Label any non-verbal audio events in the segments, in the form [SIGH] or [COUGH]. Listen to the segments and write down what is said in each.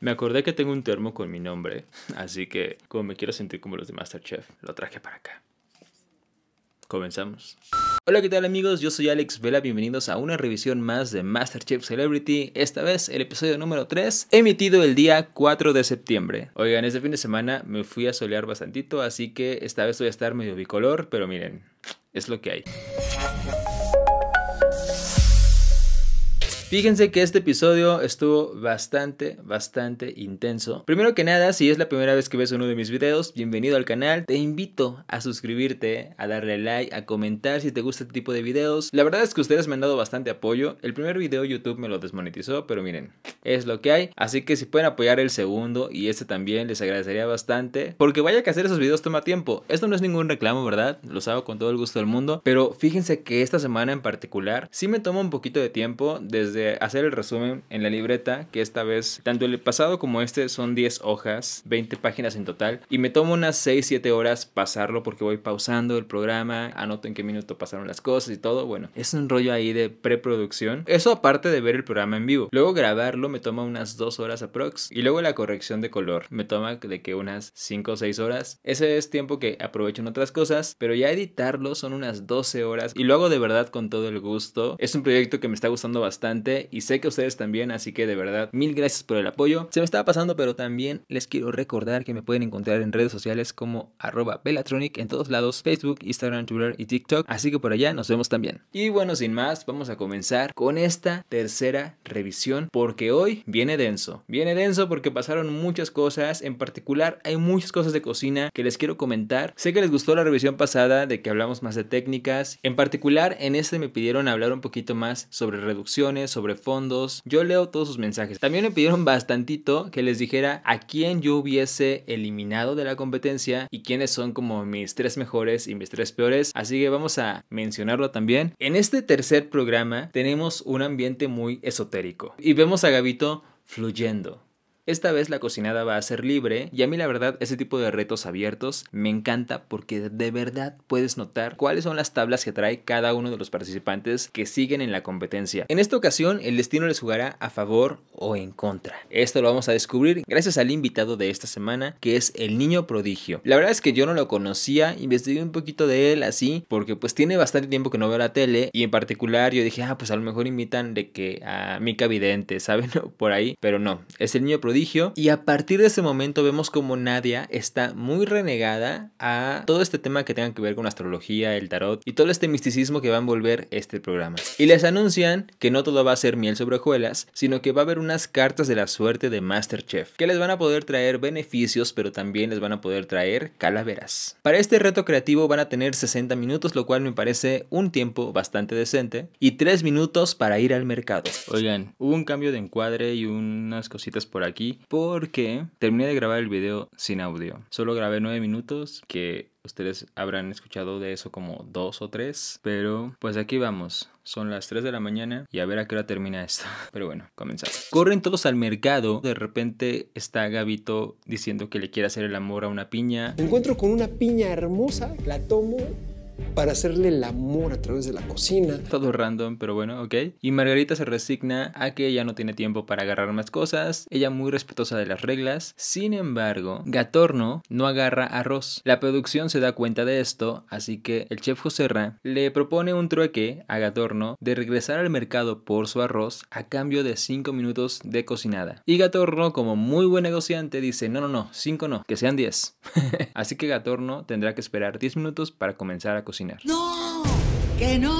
Me acordé que tengo un termo con mi nombre, [LAUGHS] así que como me quiero sentir como los de Masterchef, lo traje para acá. Comenzamos. Hola, ¿qué tal amigos? Yo soy Alex Vela, bienvenidos a una revisión más de Masterchef Celebrity, esta vez el episodio número 3, emitido el día 4 de septiembre. Oigan, este fin de semana me fui a solear bastantito, así que esta vez voy a estar medio bicolor, pero miren, es lo que hay. Fíjense que este episodio estuvo bastante, bastante intenso. Primero que nada, si es la primera vez que ves uno de mis videos, bienvenido al canal. Te invito a suscribirte, a darle like, a comentar si te gusta este tipo de videos. La verdad es que ustedes me han dado bastante apoyo. El primer video YouTube me lo desmonetizó, pero miren, es lo que hay. Así que si pueden apoyar el segundo y este también, les agradecería bastante. Porque vaya que hacer esos videos toma tiempo. Esto no es ningún reclamo, ¿verdad? Lo hago con todo el gusto del mundo. Pero fíjense que esta semana en particular, sí me toma un poquito de tiempo desde eh, hacer el resumen en la libreta, que esta vez, tanto el pasado como este, son 10 hojas, 20 páginas en total, y me tomo unas 6, 7 horas pasarlo porque voy pausando el programa, anoto en qué minuto pasaron las cosas y todo, bueno, es un rollo ahí de preproducción. Eso aparte de ver el programa en vivo. Luego grabarlo me toma unas 2 horas aprox, y luego la corrección de color me toma de que unas 5 o 6 horas. Ese es tiempo que aprovecho en otras cosas, pero ya editarlo son unas 12 horas y lo hago de verdad con todo el gusto. Es un proyecto que me está gustando bastante y sé que ustedes también, así que de verdad, mil gracias por el apoyo. Se me estaba pasando, pero también les quiero recordar que me pueden encontrar en redes sociales como arroba en todos lados, Facebook, Instagram, Twitter y TikTok, así que por allá nos vemos también. Y bueno, sin más, vamos a comenzar con esta tercera revisión porque hoy viene denso. Viene denso porque pasaron muchas cosas, en particular hay muchas cosas de cocina que les quiero comentar. Sé que les gustó la revisión pasada de que hablamos más de técnicas, en particular en este me pidieron hablar un poquito más sobre reducciones, sobre fondos. Yo leo todos sus mensajes. También me pidieron bastantito que les dijera a quién yo hubiese eliminado de la competencia y quiénes son como mis tres mejores y mis tres peores. Así que vamos a mencionarlo también. En este tercer programa tenemos un ambiente muy esotérico y vemos a Gabito fluyendo esta vez la cocinada va a ser libre y a mí la verdad ese tipo de retos abiertos me encanta porque de verdad puedes notar cuáles son las tablas que trae cada uno de los participantes que siguen en la competencia. En esta ocasión el destino les jugará a favor o en contra. Esto lo vamos a descubrir gracias al invitado de esta semana que es el niño prodigio. La verdad es que yo no lo conocía, investigué un poquito de él así porque pues tiene bastante tiempo que no veo la tele y en particular yo dije ah pues a lo mejor invitan de que a Mika Vidente, [LAUGHS] ¿saben? [LAUGHS] Por ahí, pero no, es el niño prodigio y a partir de ese momento vemos como Nadia está muy renegada a todo este tema que tenga que ver con astrología, el tarot y todo este misticismo que va a envolver este programa. Y les anuncian que no todo va a ser miel sobre hojuelas, sino que va a haber unas cartas de la suerte de Masterchef, que les van a poder traer beneficios, pero también les van a poder traer calaveras. Para este reto creativo van a tener 60 minutos, lo cual me parece un tiempo bastante decente, y 3 minutos para ir al mercado. Oigan, hubo un cambio de encuadre y unas cositas por aquí porque terminé de grabar el video sin audio. Solo grabé nueve minutos que ustedes habrán escuchado de eso como dos o tres, pero pues aquí vamos. Son las 3 de la mañana y a ver a qué hora termina esto. [LAUGHS] Pero bueno, comenzamos. Corren todos al mercado. De repente está Gabito diciendo que le quiere hacer el amor a una piña. Me encuentro con una piña hermosa, la tomo para hacerle el amor a través de la cocina. Todo random, pero bueno, ok. Y Margarita se resigna a que ella no tiene tiempo para agarrar más cosas, ella muy respetuosa de las reglas. Sin embargo, Gatorno no agarra arroz. La producción se da cuenta de esto, así que el chef Joserra le propone un trueque a Gatorno de regresar al mercado por su arroz a cambio de 5 minutos de cocinada. Y Gatorno, como muy buen negociante, dice, no, no, no, 5 no, que sean 10. [LAUGHS] así que Gatorno tendrá que esperar 10 minutos para comenzar a cocinar. ¡No! que no.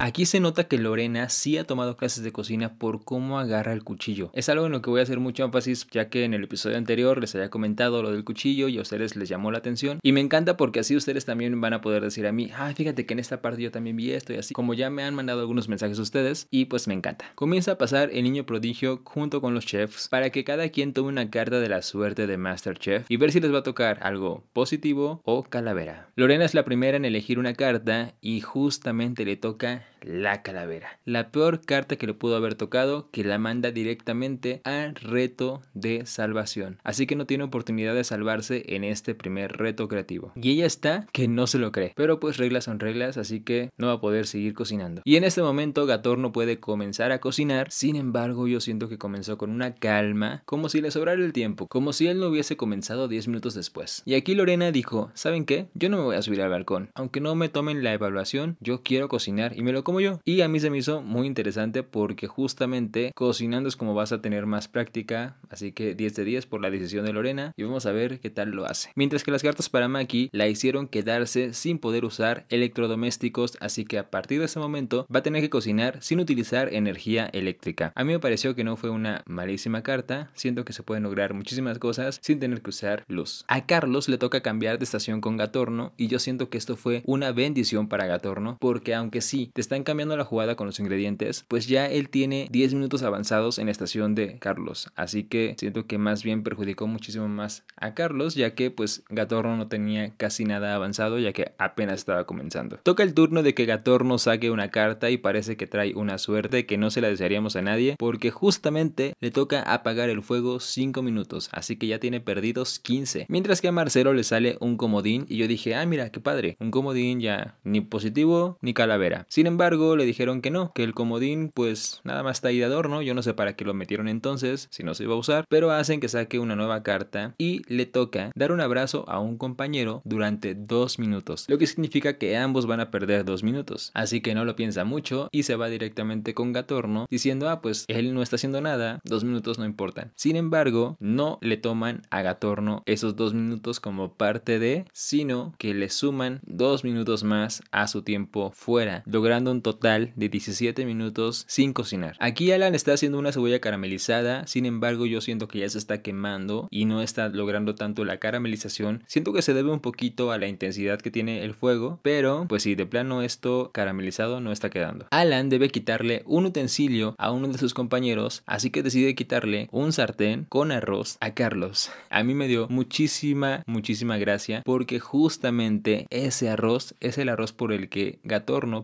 Aquí se nota que Lorena sí ha tomado clases de cocina por cómo agarra el cuchillo. Es algo en lo que voy a hacer mucho énfasis, ya que en el episodio anterior les había comentado lo del cuchillo y a ustedes les llamó la atención. Y me encanta porque así ustedes también van a poder decir a mí, ah, fíjate que en esta parte yo también vi esto y así. Como ya me han mandado algunos mensajes a ustedes, y pues me encanta. Comienza a pasar el niño prodigio junto con los chefs para que cada quien tome una carta de la suerte de Chef y ver si les va a tocar algo positivo o calavera. Lorena es la primera en elegir una carta y justamente le toca la calavera. La peor carta que le pudo haber tocado, que la manda directamente al reto de salvación. Así que no tiene oportunidad de salvarse en este primer reto creativo. Y ella está que no se lo cree. Pero pues reglas son reglas, así que no va a poder seguir cocinando. Y en este momento Gator no puede comenzar a cocinar. Sin embargo, yo siento que comenzó con una calma, como si le sobrara el tiempo, como si él no hubiese comenzado 10 minutos después. Y aquí Lorena dijo, ¿saben qué? Yo no me voy a subir al balcón. Aunque no me tomen la evaluación, yo quiero cocinar y me lo como yo. Y a mí se me hizo muy interesante porque justamente cocinando es como vas a tener más práctica, así que 10 de 10 por la decisión de Lorena y vamos a ver qué tal lo hace. Mientras que las cartas para Maki la hicieron quedarse sin poder usar electrodomésticos, así que a partir de ese momento va a tener que cocinar sin utilizar energía eléctrica. A mí me pareció que no fue una malísima carta, siento que se pueden lograr muchísimas cosas sin tener que usar luz. A Carlos le toca cambiar de estación con Gatorno y yo siento que esto fue una bendición para Gatorno porque porque aunque sí te están cambiando la jugada con los ingredientes, pues ya él tiene 10 minutos avanzados en la estación de Carlos. Así que siento que más bien perjudicó muchísimo más a Carlos, ya que pues Gatorno no tenía casi nada avanzado, ya que apenas estaba comenzando. Toca el turno de que Gatorno saque una carta y parece que trae una suerte que no se la desearíamos a nadie, porque justamente le toca apagar el fuego 5 minutos, así que ya tiene perdidos 15. Mientras que a Marcelo le sale un comodín y yo dije, ah, mira, qué padre, un comodín ya ni positivo ni calavera. Sin embargo, le dijeron que no, que el comodín pues nada más está ahí de adorno, yo no sé para qué lo metieron entonces, si no se iba a usar, pero hacen que saque una nueva carta y le toca dar un abrazo a un compañero durante dos minutos, lo que significa que ambos van a perder dos minutos. Así que no lo piensa mucho y se va directamente con Gatorno diciendo, ah, pues él no está haciendo nada, dos minutos no importan. Sin embargo, no le toman a Gatorno esos dos minutos como parte de, sino que le suman dos minutos más a su tiempo fuera, logrando un total de 17 minutos sin cocinar. Aquí Alan está haciendo una cebolla caramelizada, sin embargo yo siento que ya se está quemando y no está logrando tanto la caramelización. Siento que se debe un poquito a la intensidad que tiene el fuego, pero pues sí, de plano esto caramelizado no está quedando. Alan debe quitarle un utensilio a uno de sus compañeros, así que decide quitarle un sartén con arroz a Carlos. A mí me dio muchísima, muchísima gracia porque justamente ese arroz es el arroz por el que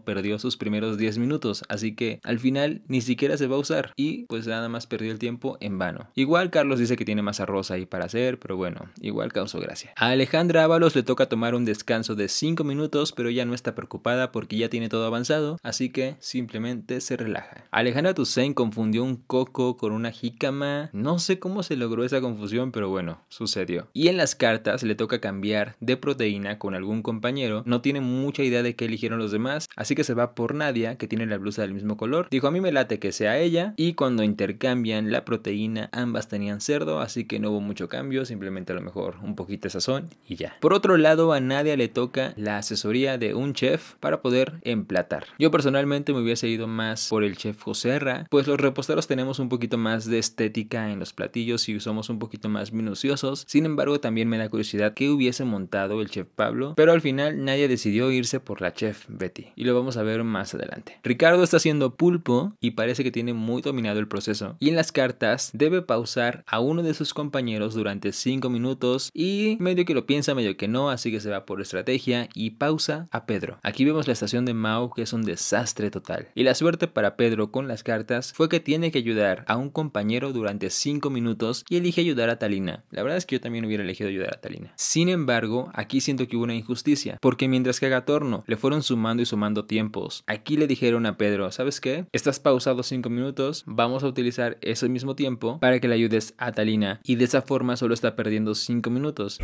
perdió sus primeros 10 minutos, así que al final ni siquiera se va a usar y pues nada más perdió el tiempo en vano. Igual Carlos dice que tiene más arroz ahí para hacer, pero bueno, igual causó gracia. A Alejandra Ábalos le toca tomar un descanso de 5 minutos, pero ya no está preocupada porque ya tiene todo avanzado, así que simplemente se relaja. Alejandra Toussaint confundió un coco con una jícama, no sé cómo se logró esa confusión, pero bueno, sucedió. Y en las cartas le toca cambiar de proteína con algún compañero, no tiene mucha idea de qué eligieron los demás así que se va por Nadia, que tiene la blusa del mismo color. Dijo, a mí me late que sea ella, y cuando intercambian la proteína, ambas tenían cerdo, así que no hubo mucho cambio, simplemente a lo mejor un poquito de sazón y ya. Por otro lado, a Nadia le toca la asesoría de un chef para poder emplatar. Yo personalmente me hubiese ido más por el chef Joserra, pues los reposteros tenemos un poquito más de estética en los platillos y somos un poquito más minuciosos. Sin embargo, también me da curiosidad que hubiese montado el chef Pablo, pero al final nadie decidió irse por la chef Betty y lo vamos a ver más adelante. Ricardo está haciendo pulpo y parece que tiene muy dominado el proceso, y en las cartas debe pausar a uno de sus compañeros durante 5 minutos y medio que lo piensa, medio que no, así que se va por estrategia y pausa a Pedro. Aquí vemos la estación de Mao que es un desastre total, y la suerte para Pedro con las cartas fue que tiene que ayudar a un compañero durante 5 minutos y elige ayudar a Talina. La verdad es que yo también hubiera elegido ayudar a Talina. Sin embargo, aquí siento que hubo una injusticia, porque mientras que haga Gatorno le fueron sumando sumando tiempos. Aquí le dijeron a Pedro, ¿sabes qué? Estás pausado cinco minutos, vamos a utilizar ese mismo tiempo para que le ayudes a Talina y de esa forma solo está perdiendo cinco minutos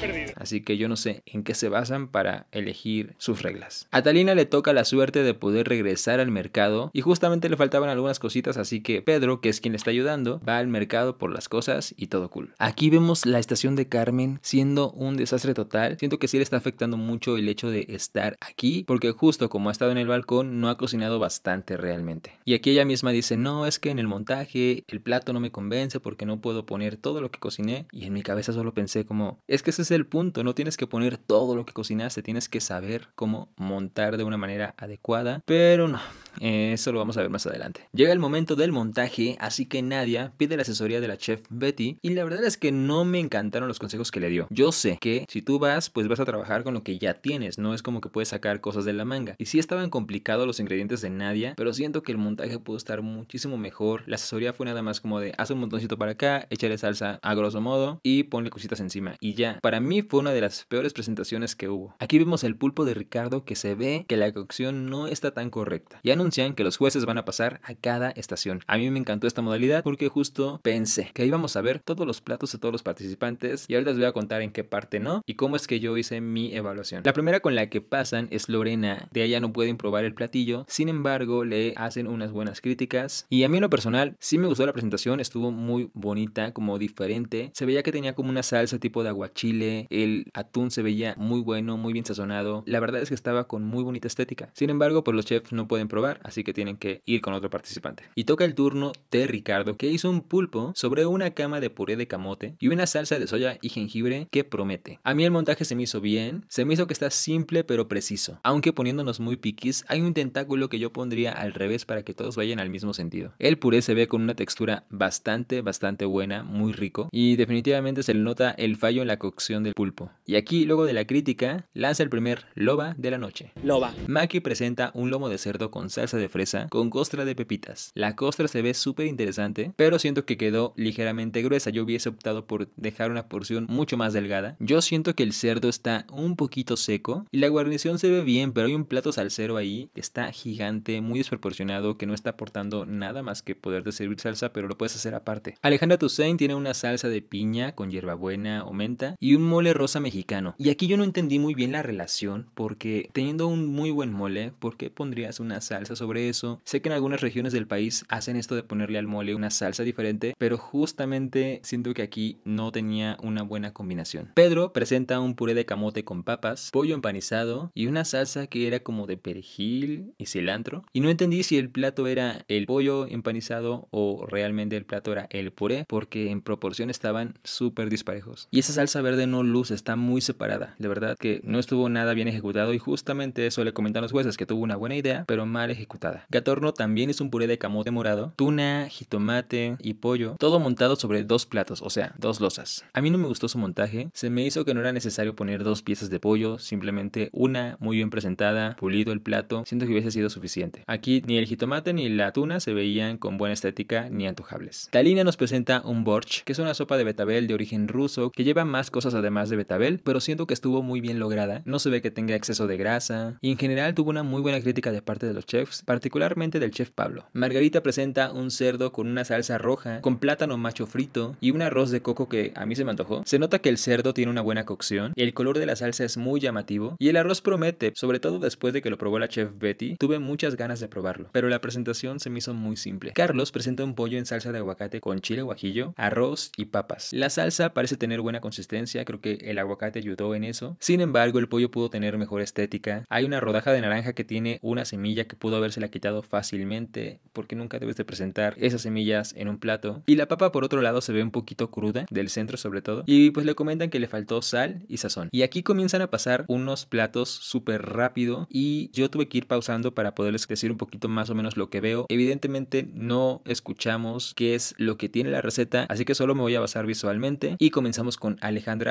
perdido. Así que yo no sé en qué se basan para elegir sus reglas. A Talina le toca la suerte de poder regresar al mercado y justamente le faltaban algunas cositas, así que Pedro, que es quien le está ayudando, va al mercado por las cosas y todo cool. Aquí vemos la estación de Carmen siendo un desastre total. Siento que sí le está afectando mucho el hecho de estar aquí, porque justo como ha estado en el balcón, no ha cocinado bastante realmente. Y aquí ella misma dice, no, es que en el montaje el plato no me convence porque no puedo poner todo lo que cociné. Y en mi cabeza solo pensé como, es que ese es el punto, no tienes que poner todo lo que cocinaste, tienes que saber cómo montar de una manera adecuada, pero no, eso lo vamos a ver más adelante. Llega el momento del montaje, así que Nadia pide la asesoría de la chef Betty y la verdad es que no me encantaron los consejos que le dio. Yo sé que si tú vas, pues vas a trabajar con lo que ya tienes, no es como que puedes sacar cosas de la manga. Y sí estaban complicados los ingredientes de Nadia, pero siento que el montaje pudo estar muchísimo mejor. La asesoría fue nada más como de haz un montoncito para acá, échale salsa a grosso modo y ponle cositas encima y ya, para mí fue una de las peores presentaciones que hubo. Aquí vemos el pulpo de Ricardo que se ve que la cocción no está tan correcta. Y anuncian que los jueces van a pasar a cada estación. A mí me encantó esta modalidad porque justo pensé que íbamos a ver todos los platos de todos los participantes y ahorita les voy a contar en qué parte no y cómo es que yo hice mi evaluación. La primera con la que pasan es Lorena. De ella no pueden probar el platillo, sin embargo le hacen unas buenas críticas y a mí en lo personal sí me gustó la presentación, estuvo muy bonita, como diferente. Se veía que tenía como una salsa tipo de aguachil el atún se veía muy bueno, muy bien sazonado. La verdad es que estaba con muy bonita estética. Sin embargo, pues los chefs no pueden probar, así que tienen que ir con otro participante. Y toca el turno de Ricardo, que hizo un pulpo sobre una cama de puré de camote y una salsa de soya y jengibre que promete. A mí el montaje se me hizo bien, se me hizo que está simple pero preciso. Aunque poniéndonos muy piquis, hay un tentáculo que yo pondría al revés para que todos vayan al mismo sentido. El puré se ve con una textura bastante, bastante buena, muy rico y definitivamente se le nota el fallo en la cocina del pulpo. Y aquí, luego de la crítica, lanza el primer Loba de la noche. Loba. Maki presenta un lomo de cerdo con salsa de fresa con costra de pepitas. La costra se ve súper interesante, pero siento que quedó ligeramente gruesa. Yo hubiese optado por dejar una porción mucho más delgada. Yo siento que el cerdo está un poquito seco y la guarnición se ve bien, pero hay un plato salsero ahí que está gigante, muy desproporcionado, que no está aportando nada más que de servir salsa, pero lo puedes hacer aparte. Alejandra Toussaint tiene una salsa de piña con hierbabuena o menta y un mole rosa mexicano. Y aquí yo no entendí muy bien la relación porque teniendo un muy buen mole, ¿por qué pondrías una salsa sobre eso? Sé que en algunas regiones del país hacen esto de ponerle al mole una salsa diferente, pero justamente siento que aquí no tenía una buena combinación. Pedro presenta un puré de camote con papas, pollo empanizado y una salsa que era como de perejil y cilantro. Y no entendí si el plato era el pollo empanizado o realmente el plato era el puré porque en proporción estaban súper disparejos. Y esa salsa de no luz, está muy separada. De verdad que no estuvo nada bien ejecutado y justamente eso le comentan los jueces, que tuvo una buena idea, pero mal ejecutada. Gatorno también es un puré de camote morado, tuna, jitomate y pollo, todo montado sobre dos platos, o sea, dos losas. A mí no me gustó su montaje, se me hizo que no era necesario poner dos piezas de pollo, simplemente una muy bien presentada, pulido el plato, siento que hubiese sido suficiente. Aquí ni el jitomate ni la tuna se veían con buena estética ni antojables. Talina nos presenta un borsch, que es una sopa de betabel de origen ruso que lleva más además de Betabel, pero siento que estuvo muy bien lograda, no se ve que tenga exceso de grasa, y en general tuvo una muy buena crítica de parte de los chefs, particularmente del chef Pablo. Margarita presenta un cerdo con una salsa roja, con plátano macho frito y un arroz de coco que a mí se me antojó. Se nota que el cerdo tiene una buena cocción, el color de la salsa es muy llamativo y el arroz promete, sobre todo después de que lo probó la chef Betty, tuve muchas ganas de probarlo, pero la presentación se me hizo muy simple. Carlos presenta un pollo en salsa de aguacate con chile guajillo, arroz y papas. La salsa parece tener buena consistencia creo que el aguacate ayudó en eso. Sin embargo, el pollo pudo tener mejor estética. Hay una rodaja de naranja que tiene una semilla que pudo haberse quitado fácilmente, porque nunca debes de presentar esas semillas en un plato. Y la papa por otro lado se ve un poquito cruda, del centro sobre todo, y pues le comentan que le faltó sal y sazón. Y aquí comienzan a pasar unos platos súper rápido y yo tuve que ir pausando para poderles decir un poquito más o menos lo que veo. Evidentemente no escuchamos qué es lo que tiene la receta, así que solo me voy a basar visualmente y comenzamos con Alejandro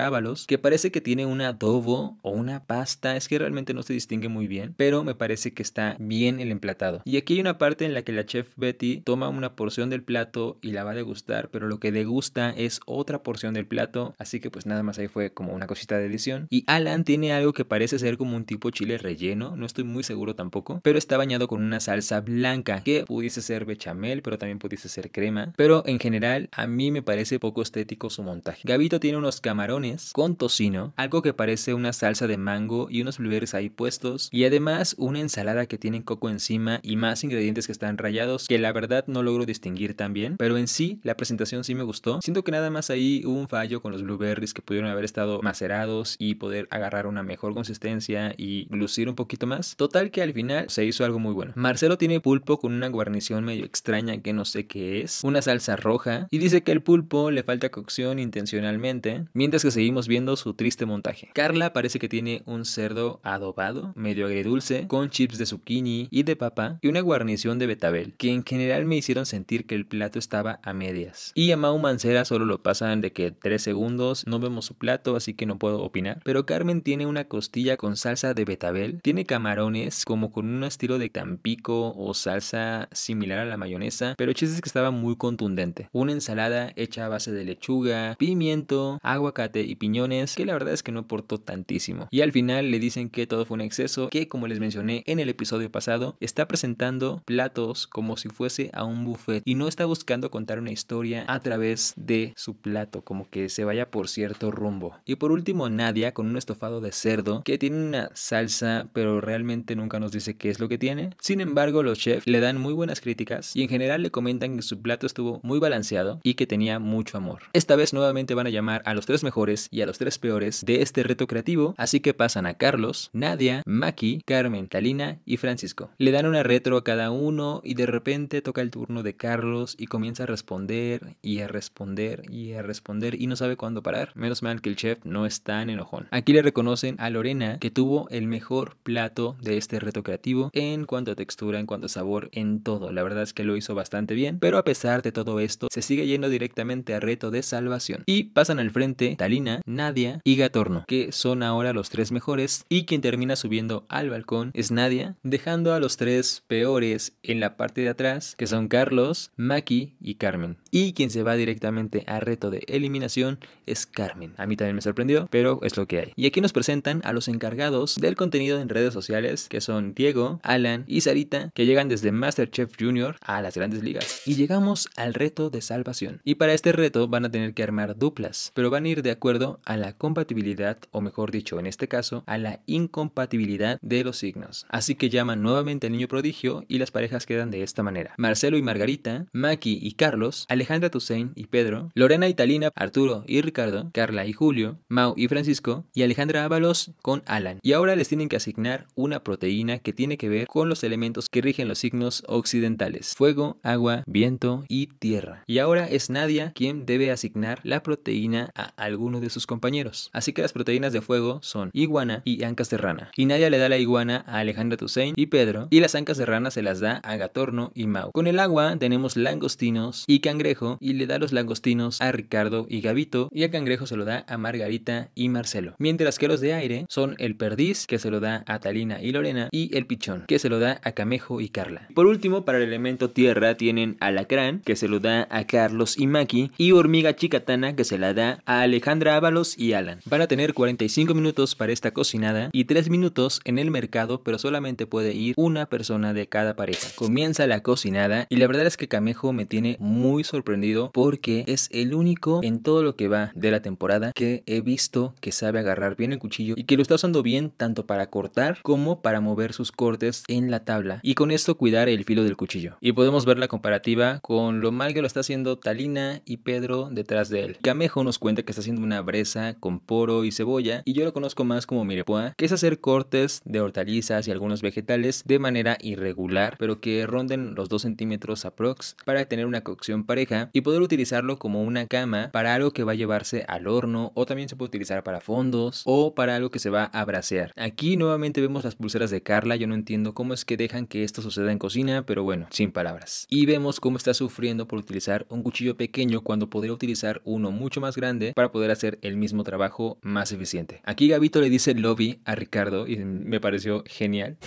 que parece que tiene un adobo o una pasta, es que realmente no se distingue muy bien, pero me parece que está bien el emplatado. Y aquí hay una parte en la que la chef Betty toma una porción del plato y la va a degustar, pero lo que degusta es otra porción del plato, así que pues nada más ahí fue como una cosita de edición. Y Alan tiene algo que parece ser como un tipo chile relleno, no estoy muy seguro tampoco, pero está bañado con una salsa blanca que pudiese ser bechamel, pero también pudiese ser crema, pero en general a mí me parece poco estético su montaje. Gavito tiene unos camarones con tocino, algo que parece una salsa de mango y unos blueberries ahí puestos, y además una ensalada que tiene coco encima y más ingredientes que están rayados, que la verdad no logro distinguir tan bien, pero en sí la presentación sí me gustó. Siento que nada más ahí hubo un fallo con los blueberries que pudieron haber estado macerados y poder agarrar una mejor consistencia y lucir un poquito más. Total que al final se hizo algo muy bueno. Marcelo tiene pulpo con una guarnición medio extraña que no sé qué es, una salsa roja y dice que el pulpo le falta cocción intencionalmente, mientras que seguimos viendo su triste montaje. Carla parece que tiene un cerdo adobado, medio agridulce, con chips de zucchini y de papa y una guarnición de betabel, que en general me hicieron sentir que el plato estaba a medias. Y a Mau Mancera solo lo pasan de que 3 segundos, no vemos su plato, así que no puedo opinar. Pero Carmen tiene una costilla con salsa de betabel, tiene camarones como con un estilo de tampico o salsa similar a la mayonesa, pero el que estaba muy contundente. Una ensalada hecha a base de lechuga, pimiento, aguacate, y piñones, que la verdad es que no aportó tantísimo. Y al final le dicen que todo fue un exceso, que como les mencioné en el episodio pasado, está presentando platos como si fuese a un buffet y no está buscando contar una historia a través de su plato, como que se vaya por cierto rumbo. Y por último, Nadia con un estofado de cerdo que tiene una salsa, pero realmente nunca nos dice qué es lo que tiene. Sin embargo, los chefs le dan muy buenas críticas y en general le comentan que su plato estuvo muy balanceado y que tenía mucho amor. Esta vez nuevamente van a llamar a los tres mejores y a los tres peores de este reto creativo, así que pasan a Carlos, Nadia, Maki, Carmen, Talina y Francisco. Le dan una retro a cada uno y de repente toca el turno de Carlos y comienza a responder y a responder y a responder y no sabe cuándo parar. Menos mal que el chef no es tan enojón. Aquí le reconocen a Lorena que tuvo el mejor plato de este reto creativo en cuanto a textura, en cuanto a sabor, en todo. La verdad es que lo hizo bastante bien, pero a pesar de todo esto, se sigue yendo directamente a reto de salvación. Y pasan al frente Talina Nadia y Gatorno, que son ahora los tres mejores, y quien termina subiendo al balcón es Nadia, dejando a los tres peores en la parte de atrás, que son Carlos, Maki y Carmen. Y quien se va directamente a reto de eliminación es Carmen. A mí también me sorprendió, pero es lo que hay. Y aquí nos presentan a los encargados del contenido en redes sociales, que son Diego, Alan y Sarita, que llegan desde Masterchef Junior a las grandes ligas. Y llegamos al reto de salvación. Y para este reto van a tener que armar duplas, pero van a ir de acuerdo acuerdo a la compatibilidad, o mejor dicho, en este caso, a la incompatibilidad de los signos. Así que llaman nuevamente al niño prodigio y las parejas quedan de esta manera. Marcelo y Margarita, Maki y Carlos, Alejandra Toussaint y Pedro, Lorena y Talina, Arturo y Ricardo, Carla y Julio, Mau y Francisco y Alejandra Ábalos con Alan. Y ahora les tienen que asignar una proteína que tiene que ver con los elementos que rigen los signos occidentales. Fuego, agua, viento y tierra. Y ahora es Nadia quien debe asignar la proteína a algún de sus compañeros. Así que las proteínas de fuego son iguana y ancas serrana. Y Nadia le da la iguana a Alejandra Tussain y Pedro, y las ancas de se las da a Gatorno y Mau. Con el agua tenemos langostinos y cangrejo, y le da los langostinos a Ricardo y Gavito, y a cangrejo se lo da a Margarita y Marcelo. Mientras que los de aire son el perdiz, que se lo da a Talina y Lorena, y el pichón, que se lo da a Camejo y Carla. Por último, para el elemento tierra tienen alacrán, que se lo da a Carlos y Maki, y hormiga chicatana, que se la da a Alejandro Ávalos y Alan. Van a tener 45 minutos para esta cocinada y 3 minutos en el mercado, pero solamente puede ir una persona de cada pareja. Comienza la cocinada y la verdad es que Camejo me tiene muy sorprendido porque es el único en todo lo que va de la temporada que he visto que sabe agarrar bien el cuchillo y que lo está usando bien tanto para cortar como para mover sus cortes en la tabla y con esto cuidar el filo del cuchillo. Y podemos ver la comparativa con lo mal que lo está haciendo Talina y Pedro detrás de él. Camejo nos cuenta que está haciendo una bresa con poro y cebolla, y yo lo conozco más como mirepoix, que es hacer cortes de hortalizas y algunos vegetales de manera irregular, pero que ronden los 2 centímetros aprox para tener una cocción pareja y poder utilizarlo como una cama para algo que va a llevarse al horno o también se puede utilizar para fondos o para algo que se va a brasear. Aquí nuevamente vemos las pulseras de Carla, yo no entiendo cómo es que dejan que esto suceda en cocina, pero bueno, sin palabras. Y vemos cómo está sufriendo por utilizar un cuchillo pequeño cuando podría utilizar uno mucho más grande para poder hacer el mismo trabajo más eficiente. Aquí Gabito le dice lobby a Ricardo y me pareció genial.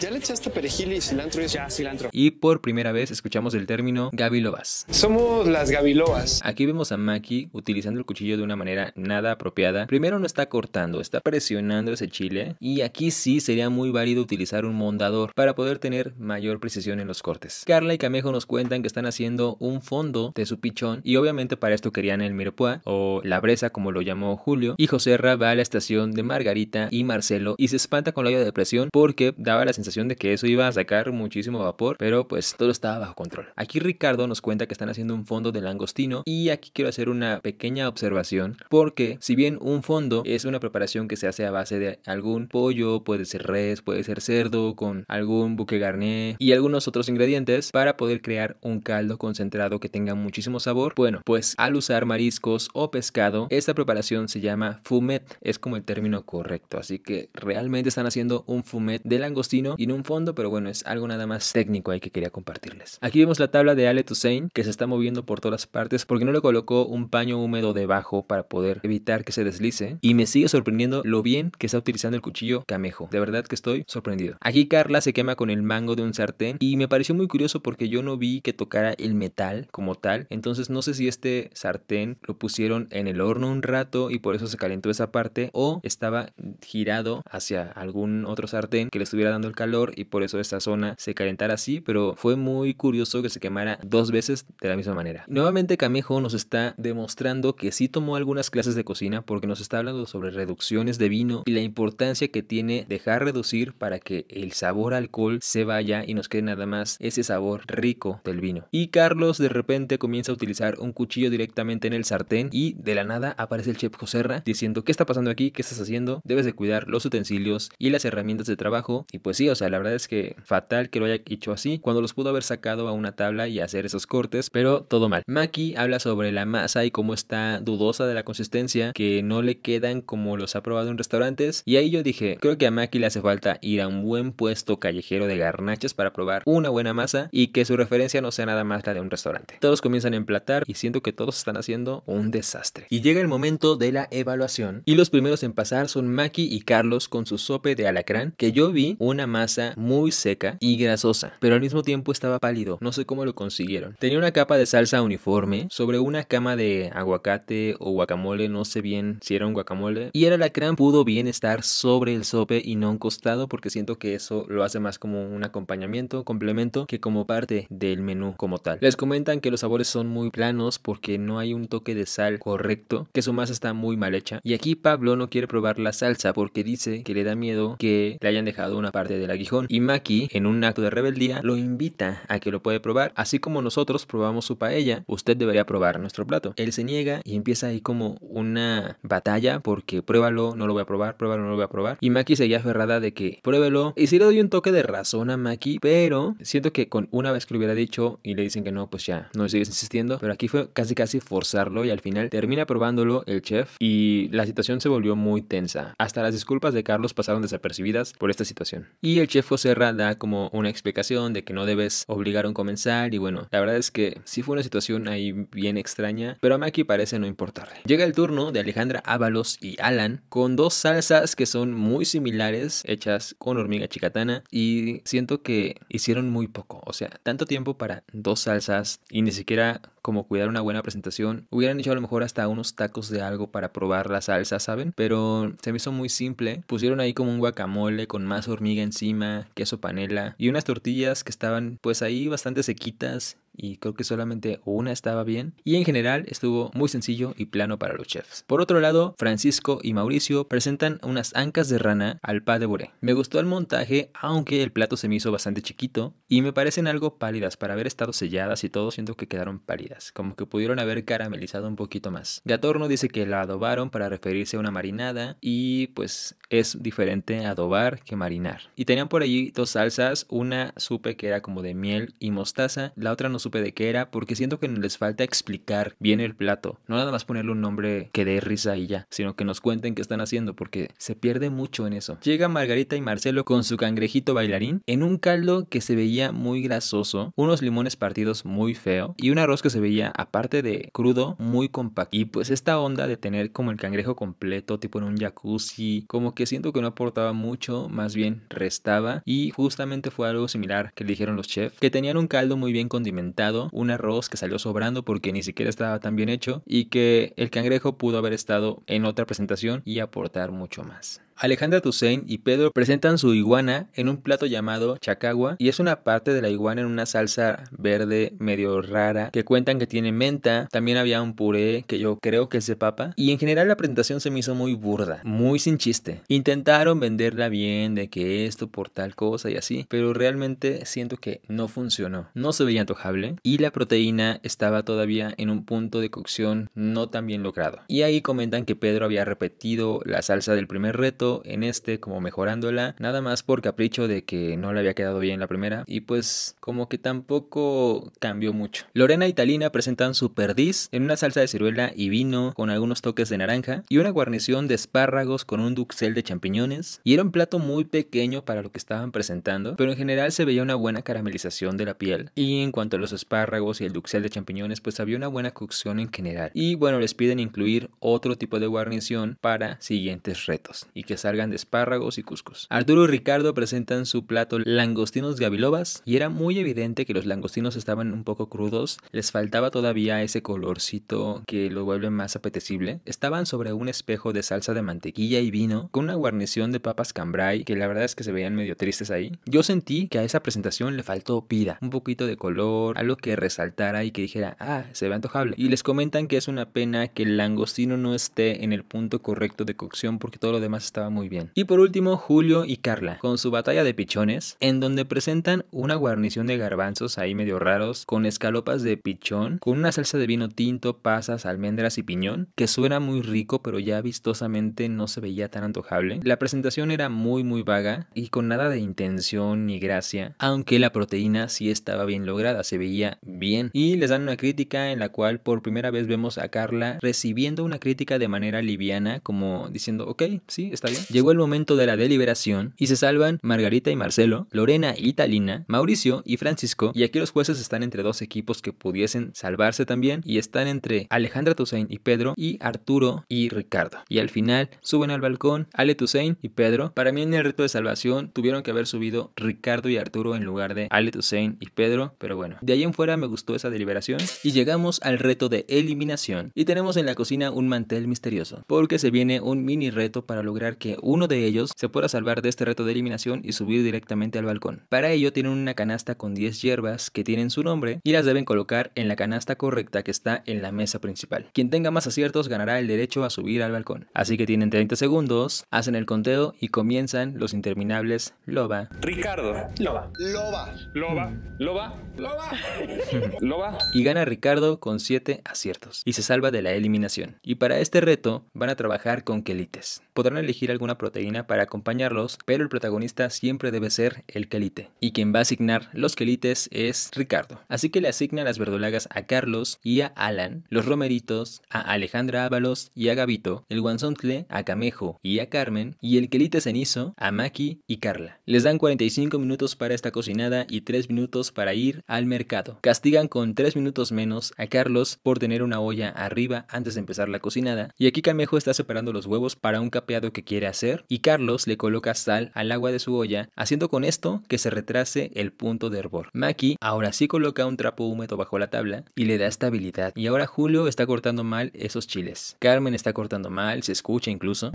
¿Ya le echaste perejil y cilantro? Y Ya, cilantro. Y por primera vez escuchamos el término gavilobas. Somos las gavilobas. Aquí vemos a Maki utilizando el cuchillo de una manera nada apropiada. Primero no está cortando, está presionando ese chile. Y aquí sí sería muy válido utilizar un mondador para poder tener mayor precisión en los cortes. Carla y Camejo nos cuentan que están haciendo un fondo de su pichón y obviamente para esto querían el mirepoix o la bresa como lo llamó Julio. Y Joserra va a la estación de Margarita y Marcelo y se espanta con la olla de presión porque daba la sensación sensación de que eso iba a sacar muchísimo vapor, pero pues todo estaba bajo control. Aquí Ricardo nos cuenta que están haciendo un fondo de langostino y aquí quiero hacer una pequeña observación porque si bien un fondo es una preparación que se hace a base de algún pollo, puede ser res, puede ser cerdo, con algún buque garné y algunos otros ingredientes para poder crear un caldo concentrado que tenga muchísimo sabor, bueno, pues al usar mariscos o pescado, esta preparación se llama fumet, es como el término correcto, así que realmente están haciendo un fumet de langostino y no un fondo, pero bueno, es algo nada más técnico ahí que quería compartirles. Aquí vemos la tabla de Ale Toussaint que se está moviendo por todas partes porque no le colocó un paño húmedo debajo para poder evitar que se deslice y me sigue sorprendiendo lo bien que está utilizando el cuchillo camejo. De verdad que estoy sorprendido. Aquí Carla se quema con el mango de un sartén y me pareció muy curioso porque yo no vi que tocara el metal como tal, entonces no sé si este sartén lo pusieron en el horno un rato y por eso se calentó esa parte o estaba girado hacia algún otro sartén que le estuviera dando el calor y por eso esta zona se calentara así, pero fue muy curioso que se quemara dos veces de la misma manera. Nuevamente Camejo nos está demostrando que sí tomó algunas clases de cocina porque nos está hablando sobre reducciones de vino y la importancia que tiene dejar reducir para que el sabor alcohol se vaya y nos quede nada más ese sabor rico del vino. Y Carlos de repente comienza a utilizar un cuchillo directamente en el sartén y de la nada aparece el chef Joserra diciendo ¿qué está pasando aquí? ¿Qué estás haciendo? Debes de cuidar los utensilios y las herramientas de trabajo y pues sí, o sea, la verdad es que fatal que lo haya hecho así, cuando los pudo haber sacado a una tabla y hacer esos cortes, pero todo mal. Maki habla sobre la masa y cómo está dudosa de la consistencia, que no le quedan como los ha probado en restaurantes, y ahí yo dije, creo que a Maki le hace falta ir a un buen puesto callejero de garnaches para probar una buena masa y que su referencia no sea nada más la de un restaurante. Todos comienzan a emplatar y siento que todos están haciendo un desastre. Y llega el momento de la evaluación y los primeros en pasar son Maki y Carlos con su sope de alacrán que yo vi una masa muy seca y grasosa, pero al mismo tiempo estaba pálido, no sé cómo lo consiguieron. Tenía una capa de salsa uniforme sobre una cama de aguacate o guacamole, no sé bien si era un guacamole, y la alacrán pudo bien estar sobre el sope y no un costado porque siento que eso lo hace más como un acompañamiento, complemento, que como parte del menú como tal. Les comentan que los sabores son muy planos porque no hay un toque de sal correcto, que su masa está muy mal hecha, y aquí Pablo no quiere probar la salsa porque dice que le da miedo que le hayan dejado una parte de la aguijón y Maki, en un acto de rebeldía, lo invita a que lo puede probar. Así como nosotros probamos su paella, usted debería probar nuestro plato. Él se niega y empieza ahí como una batalla porque pruébalo, no lo voy a probar, pruébalo, no lo voy a probar. Y Maki seguía aferrada de que pruébelo. Y si le doy un toque de razón a Maki, pero siento que con una vez que lo hubiera dicho y le dicen que no, pues ya, no sigues insistiendo. Pero aquí fue casi casi forzarlo y al final termina probándolo el chef y la situación se volvió muy tensa. Hasta las disculpas de Carlos pasaron desapercibidas por esta situación. Y el el chef Foserra da como una explicación de que no debes obligar a un comensal y bueno, la verdad es que sí fue una situación ahí bien extraña, pero a Maki parece no importarle. Llega el turno de Alejandra Ábalos y Alan con dos salsas que son muy similares, hechas con hormiga chicatana y siento que hicieron muy poco, o sea, tanto tiempo para dos salsas y ni siquiera como cuidar una buena presentación. Hubieran hecho a lo mejor hasta unos tacos de algo para probar la salsa, ¿saben? Pero se me hizo muy simple. Pusieron ahí como un guacamole con más hormiga encima queso panela y unas tortillas que estaban pues ahí bastante sequitas y creo que solamente una estaba bien y en general estuvo muy sencillo y plano para los chefs. Por otro lado, Francisco y Mauricio presentan unas ancas de rana al pa de bourré. Me gustó el montaje, aunque el plato se me hizo bastante chiquito y me parecen algo pálidas para haber estado selladas y todo, siento que quedaron pálidas, como que pudieron haber caramelizado un poquito más. Gatorno dice que la adobaron para referirse a una marinada y pues es diferente adobar que marinar. Y tenían por allí dos salsas, una supe que era como de miel y mostaza, la otra no supe de qué era, porque siento que les falta explicar bien el plato. No nada más ponerle un nombre que dé risa y ya, sino que nos cuenten qué están haciendo, porque se pierde mucho en eso. Llega Margarita y Marcelo con su cangrejito bailarín en un caldo que se veía muy grasoso, unos limones partidos muy feo y un arroz que se veía, aparte de crudo, muy compacto. Y pues esta onda de tener como el cangrejo completo, tipo en un jacuzzi, como que siento que no aportaba mucho, más bien restaba. Y justamente fue algo similar que le dijeron los chefs, que tenían un caldo muy bien condimentado un arroz que salió sobrando porque ni siquiera estaba tan bien hecho y que el cangrejo pudo haber estado en otra presentación y aportar mucho más. Alejandra Toussaint y Pedro presentan su iguana en un plato llamado chacagua y es una parte de la iguana en una salsa verde medio rara que cuentan que tiene menta, también había un puré que yo creo que es de papa y en general la presentación se me hizo muy burda, muy sin chiste. Intentaron venderla bien de que esto por tal cosa y así, pero realmente siento que no funcionó, no se veía antojable y la proteína estaba todavía en un punto de cocción no tan bien logrado. Y ahí comentan que Pedro había repetido la salsa del primer reto en este como mejorándola, nada más por capricho de que no le había quedado bien la primera y pues como que tampoco cambió mucho. Lorena y Talina presentan su perdiz en una salsa de ciruela y vino con algunos toques de naranja y una guarnición de espárragos con un duxel de champiñones y era un plato muy pequeño para lo que estaban presentando, pero en general se veía una buena caramelización de la piel y en cuanto a los espárragos y el duxel de champiñones pues había una buena cocción en general y bueno les piden incluir otro tipo de guarnición para siguientes retos y que salgan de espárragos y cuscos. Arturo y Ricardo presentan su plato langostinos gavilobas y era muy evidente que los langostinos estaban un poco crudos, les faltaba todavía ese colorcito que lo vuelve más apetecible. Estaban sobre un espejo de salsa de mantequilla y vino con una guarnición de papas cambray que la verdad es que se veían medio tristes ahí. Yo sentí que a esa presentación le faltó pida, un poquito de color, algo que resaltara y que dijera, ah, se ve antojable. Y les comentan que es una pena que el langostino no esté en el punto correcto de cocción porque todo lo demás estaba muy bien. Y por último, Julio y Carla, con su batalla de pichones, en donde presentan una guarnición de garbanzos ahí medio raros, con escalopas de pichón, con una salsa de vino tinto, pasas, almendras y piñón, que suena muy rico, pero ya vistosamente no se veía tan antojable. La presentación era muy muy vaga y con nada de intención ni gracia, aunque la proteína sí estaba bien lograda, se veía bien. Y les dan una crítica en la cual por primera vez vemos a Carla recibiendo una crítica de manera liviana, como diciendo, ok, sí, está bien llegó el momento de la deliberación y se salvan Margarita y Marcelo, Lorena y Talina, Mauricio y Francisco, y aquí los jueces están entre dos equipos que pudiesen salvarse también y están entre Alejandra Toussaint y Pedro y Arturo y Ricardo. Y al final suben al balcón Ale Toussaint y Pedro. Para mí en el reto de salvación tuvieron que haber subido Ricardo y Arturo en lugar de Ale Toussaint y Pedro, pero bueno, de ahí en fuera me gustó esa deliberación y llegamos al reto de eliminación y tenemos en la cocina un mantel misterioso porque se viene un mini reto para lograr que que uno de ellos se pueda salvar de este reto de eliminación y subir directamente al balcón. Para ello tienen una canasta con 10 hierbas que tienen su nombre y las deben colocar en la canasta correcta que está en la mesa principal. Quien tenga más aciertos ganará el derecho a subir al balcón. Así que tienen 30 segundos, hacen el conteo y comienzan los interminables Loba. Ricardo. Loba. Loba. Loba. Loba. Loba. [LAUGHS] [LAUGHS] Loba. Y gana Ricardo con 7 aciertos y se salva de la eliminación. Y para este reto van a trabajar con quelites. Podrán elegir alguna proteína para acompañarlos, pero el protagonista siempre debe ser el quelite. Y quien va a asignar los quelites es Ricardo. Así que le asigna las verdolagas a Carlos y a Alan, los romeritos a Alejandra Ábalos y a Gabito, el guanzontle a Camejo y a Carmen, y el quelite cenizo a Maki y Carla. Les dan 45 minutos para esta cocinada y 3 minutos para ir al mercado. Castigan con 3 minutos menos a Carlos por tener una olla arriba antes de empezar la cocinada, y aquí Camejo está separando los huevos para un capeado que quiere hacer y Carlos le coloca sal al agua de su olla, haciendo con esto que se retrase el punto de hervor. Maki ahora sí coloca un trapo húmedo bajo la tabla y le da estabilidad. Y ahora Julio está cortando mal esos chiles. Carmen está cortando mal, se escucha incluso.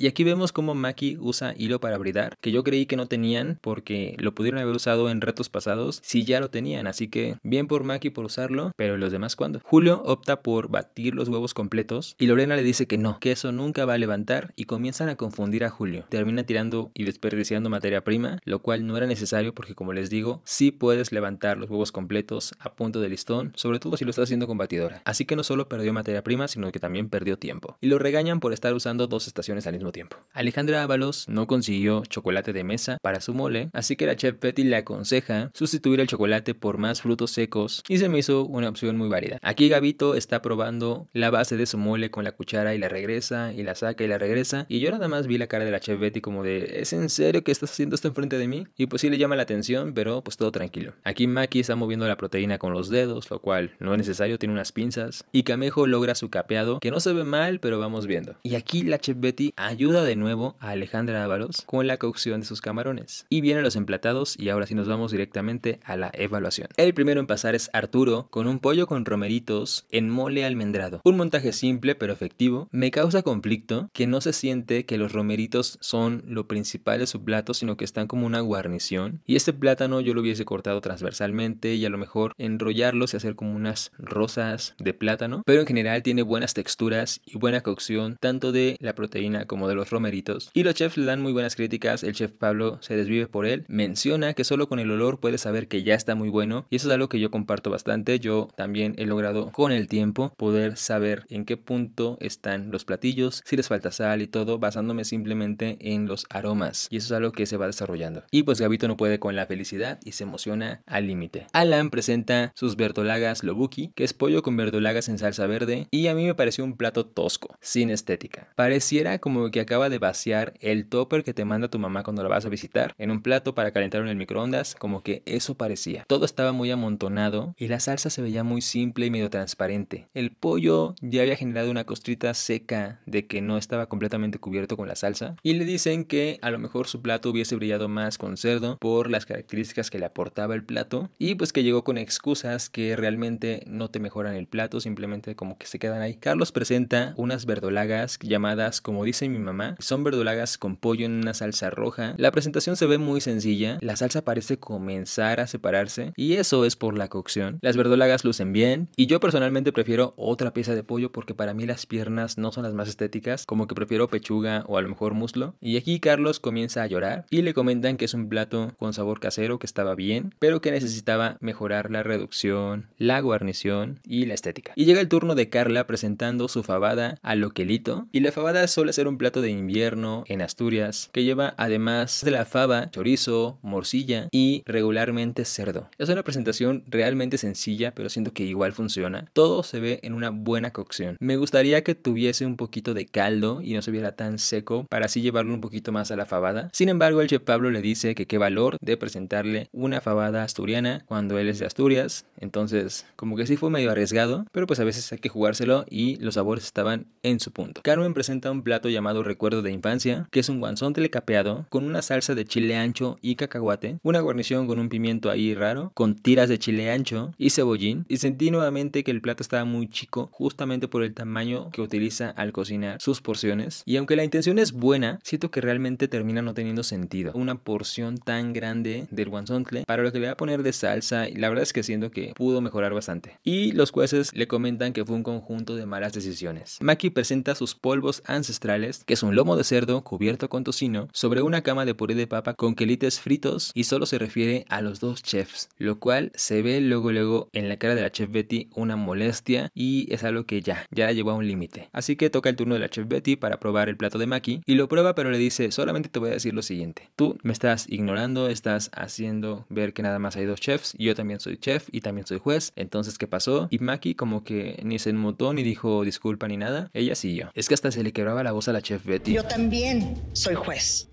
Y aquí vemos cómo Maki usa hilo para bridar, que yo creí que no tenían porque lo pudieron haber usado en retos pasados si ya lo tenían, así que bien por Maki por usarlo, pero los demás cuándo. Julio opta por batir los huevos completos y Lorena le dice que no, que eso nunca va a levantar y comienzan a confundir a Julio. Termina tirando y desperdiciando materia prima, lo cual no era necesario porque como les digo, sí puedes levantar los huevos completos a punto de listón, sobre todo si lo estás haciendo con batidora. Así que no solo perdió materia prima, sino que también perdió tiempo. Y lo regañan por estar usando dos estaciones al mismo tiempo. Alejandra Ábalos no consiguió chocolate de mesa para su mole, así que la chef Betty le aconseja sustituir el chocolate por más frutos secos y se me hizo una opción muy válida. Aquí Gabito está probando la base de su mole con la cuchara y la regresa y la saca y la regresa y yo nada más vi la cara de la chef Betty como de ¿es en serio que estás haciendo esto enfrente de mí? Y pues sí le llama la atención, pero pues todo tranquilo. Aquí Maki está moviendo la proteína con los dedos, lo cual no es necesario, tiene unas pinzas y Camejo logra su capeado que no se ve mal, pero vamos viendo. Y aquí la chef Betty ha ayuda de nuevo a Alejandra Ábalos con la cocción de sus camarones. Y vienen los emplatados y ahora sí nos vamos directamente a la evaluación. El primero en pasar es Arturo con un pollo con romeritos en mole almendrado. Un montaje simple pero efectivo. Me causa conflicto que no se siente que los romeritos son lo principal de su plato, sino que están como una guarnición. Y este plátano yo lo hubiese cortado transversalmente y a lo mejor enrollarlos y hacer como unas rosas de plátano. Pero en general tiene buenas texturas y buena cocción tanto de la proteína como de los romeritos. Y los chefs le dan muy buenas críticas, el chef Pablo se desvive por él, menciona que solo con el olor puede saber que ya está muy bueno y eso es algo que yo comparto bastante, yo también he logrado con el tiempo poder saber en qué punto están los platillos, si les falta sal y todo, basándome simplemente en los aromas y eso es algo que se va desarrollando. Y pues Gabito no puede con la felicidad y se emociona al límite. Alan presenta sus verdolagas Lobuki, que es pollo con verdolagas en salsa verde y a mí me pareció un plato tosco, sin estética. Pareciera como que acaba de vaciar el topper que te manda tu mamá cuando la vas a visitar en un plato para calentar en el microondas, como que eso parecía. Todo estaba muy amontonado y la salsa se veía muy simple y medio transparente. El pollo ya había generado una costrita seca de que no estaba completamente cubierto con la salsa y le dicen que a lo mejor su plato hubiese brillado más con cerdo por las características que le aportaba el plato y pues que llegó con excusas que realmente no te mejoran el plato, simplemente como que se quedan ahí. Carlos presenta unas verdolagas llamadas, como dice mi mamá. Son verdolagas con pollo en una salsa roja. La presentación se ve muy sencilla. La salsa parece comenzar a separarse y eso es por la cocción. Las verdolagas lucen bien y yo personalmente prefiero otra pieza de pollo porque para mí las piernas no son las más estéticas, como que prefiero pechuga o a lo mejor muslo. Y aquí Carlos comienza a llorar y le comentan que es un plato con sabor casero que estaba bien, pero que necesitaba mejorar la reducción, la guarnición y la estética. Y llega el turno de Carla presentando su fabada a loquelito y la fabada suele ser un plato de invierno en Asturias que lleva además de la fava, chorizo, morcilla y regularmente cerdo. Es una presentación realmente sencilla, pero siento que igual funciona. Todo se ve en una buena cocción. Me gustaría que tuviese un poquito de caldo y no se viera tan seco para así llevarlo un poquito más a la fabada. Sin embargo, el chef Pablo le dice que qué valor de presentarle una fabada asturiana cuando él es de Asturias. Entonces, como que sí fue medio arriesgado, pero pues a veces hay que jugárselo y los sabores estaban en su punto. Carmen presenta un plato llamado Recuerdo de Infancia, que es un guanzón capeado con una salsa de chile ancho y cacahuate, una guarnición con un pimiento ahí raro, con tiras de chile ancho y cebollín, y sentí nuevamente que el plato estaba muy chico justamente por el tamaño que utiliza al cocinar sus porciones, y aunque la intención es buena, siento que realmente termina no teniendo sentido. Una porción tan grande del guanzontle para lo que le va a poner de salsa, y la verdad es que siento que pudo mejorar bastante. Y los jueces le comentan que fue un conjunto de malas decisiones. Maki presenta sus polvos ancestrales que es un lomo de cerdo cubierto con tocino sobre una cama de puré de papa con quelites fritos y solo se refiere a los dos chefs, lo cual se ve luego luego en la cara de la chef Betty una molestia y es algo que ya, ya llevó a un límite. Así que toca el turno de la chef Betty para probar el plato de Maki y lo prueba pero le dice solamente te voy a decir lo siguiente, tú me estás ignorando, estás haciendo ver que nada más hay dos chefs, yo también soy chef y también soy juez, entonces ¿qué pasó? Y Maki como que ni se enmutó ni dijo disculpa ni nada, ella siguió. Es que hasta se le quebraba la voz a la chef yo también soy juez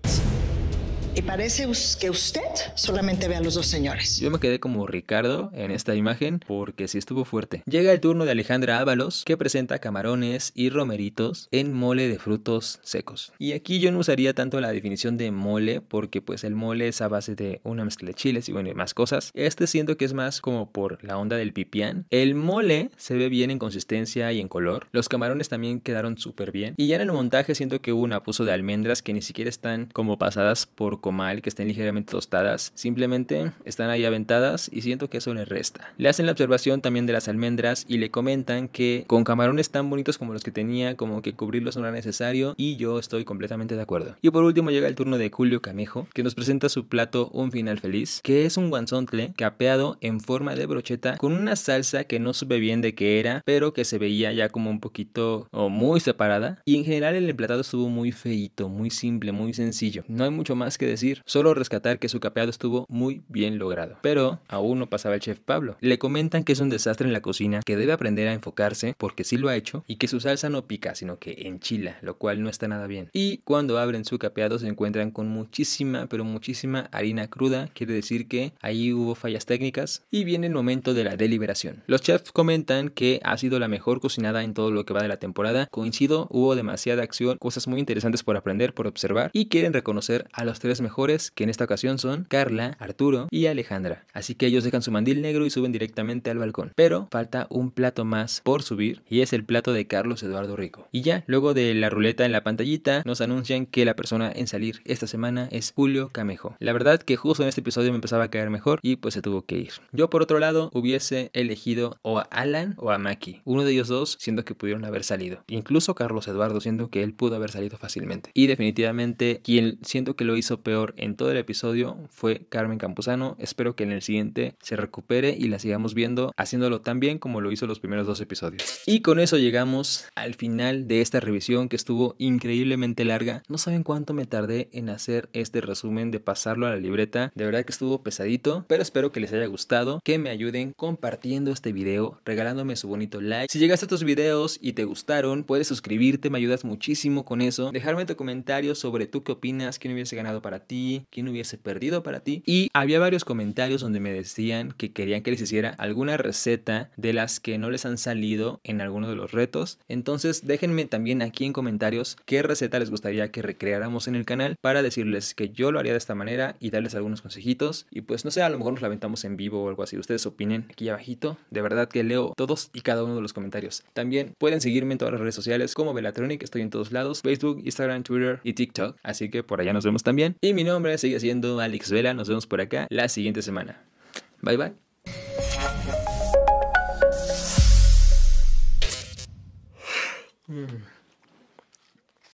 y parece que usted solamente ve a los dos señores. Yo me quedé como Ricardo en esta imagen porque sí estuvo fuerte. Llega el turno de Alejandra Ábalos que presenta camarones y romeritos en mole de frutos secos. Y aquí yo no usaría tanto la definición de mole porque pues el mole es a base de una mezcla de chiles y bueno, y más cosas. Este siento que es más como por la onda del pipián. El mole se ve bien en consistencia y en color. Los camarones también quedaron súper bien. Y ya en el montaje siento que hubo un abuso de almendras que ni siquiera están como pasadas por mal, que estén ligeramente tostadas, simplemente están ahí aventadas y siento que eso le resta. Le hacen la observación también de las almendras y le comentan que con camarones tan bonitos como los que tenía, como que cubrirlos no era necesario y yo estoy completamente de acuerdo. Y por último llega el turno de Julio Camejo, que nos presenta su plato Un Final Feliz, que es un guanzontle capeado en forma de brocheta con una salsa que no supe bien de qué era, pero que se veía ya como un poquito o muy separada. Y en general el emplatado estuvo muy feito, muy simple, muy sencillo. No hay mucho más que decir decir, solo rescatar que su capeado estuvo muy bien logrado. Pero aún no pasaba el chef Pablo. Le comentan que es un desastre en la cocina, que debe aprender a enfocarse porque sí lo ha hecho y que su salsa no pica, sino que enchila, lo cual no está nada bien. Y cuando abren su capeado se encuentran con muchísima, pero muchísima harina cruda, quiere decir que ahí hubo fallas técnicas y viene el momento de la deliberación. Los chefs comentan que ha sido la mejor cocinada en todo lo que va de la temporada. Coincido, hubo demasiada acción, cosas muy interesantes por aprender, por observar y quieren reconocer a los tres mejores, que en esta ocasión son Carla, Arturo y Alejandra. Así que ellos dejan su mandil negro y suben directamente al balcón. Pero falta un plato más por subir y es el plato de Carlos Eduardo Rico. Y ya, luego de la ruleta en la pantallita, nos anuncian que la persona en salir esta semana es Julio Camejo. La verdad que justo en este episodio me empezaba a caer mejor y pues se tuvo que ir. Yo por otro lado hubiese elegido o a Alan o a Maki, uno de ellos dos siendo que pudieron haber salido. Incluso Carlos Eduardo siendo que él pudo haber salido fácilmente. Y definitivamente quien siento que lo hizo peor en todo el episodio fue Carmen Campuzano. Espero que en el siguiente se recupere y la sigamos viendo haciéndolo tan bien como lo hizo los primeros dos episodios. Y con eso llegamos al final de esta revisión que estuvo increíblemente larga. No saben cuánto me tardé en hacer este resumen de pasarlo a la libreta. De verdad que estuvo pesadito, pero espero que les haya gustado, que me ayuden compartiendo este video, regalándome su bonito like. Si llegaste a estos videos y te gustaron, puedes suscribirte, me ayudas muchísimo con eso. Dejarme tu comentario sobre tú qué opinas, quién hubiese ganado para ti, quién hubiese perdido para ti. Y había varios comentarios donde me decían que querían que les hiciera alguna receta de las que no les han salido en alguno de los retos. Entonces déjenme también aquí en comentarios qué receta les gustaría que recreáramos en el canal para decirles que yo lo haría de esta manera y darles algunos consejitos. Y pues no sé, a lo mejor nos la en vivo o algo así. Ustedes opinen aquí abajito. De verdad que leo todos y cada uno de los comentarios. También pueden seguirme en todas las redes sociales como Velatronic. Estoy en todos lados. Facebook, Instagram, Twitter y TikTok. Así que por allá nos vemos también. Y mi nombre sigue siendo Alex Vela. Nos vemos por acá la siguiente semana. Bye bye. Mm.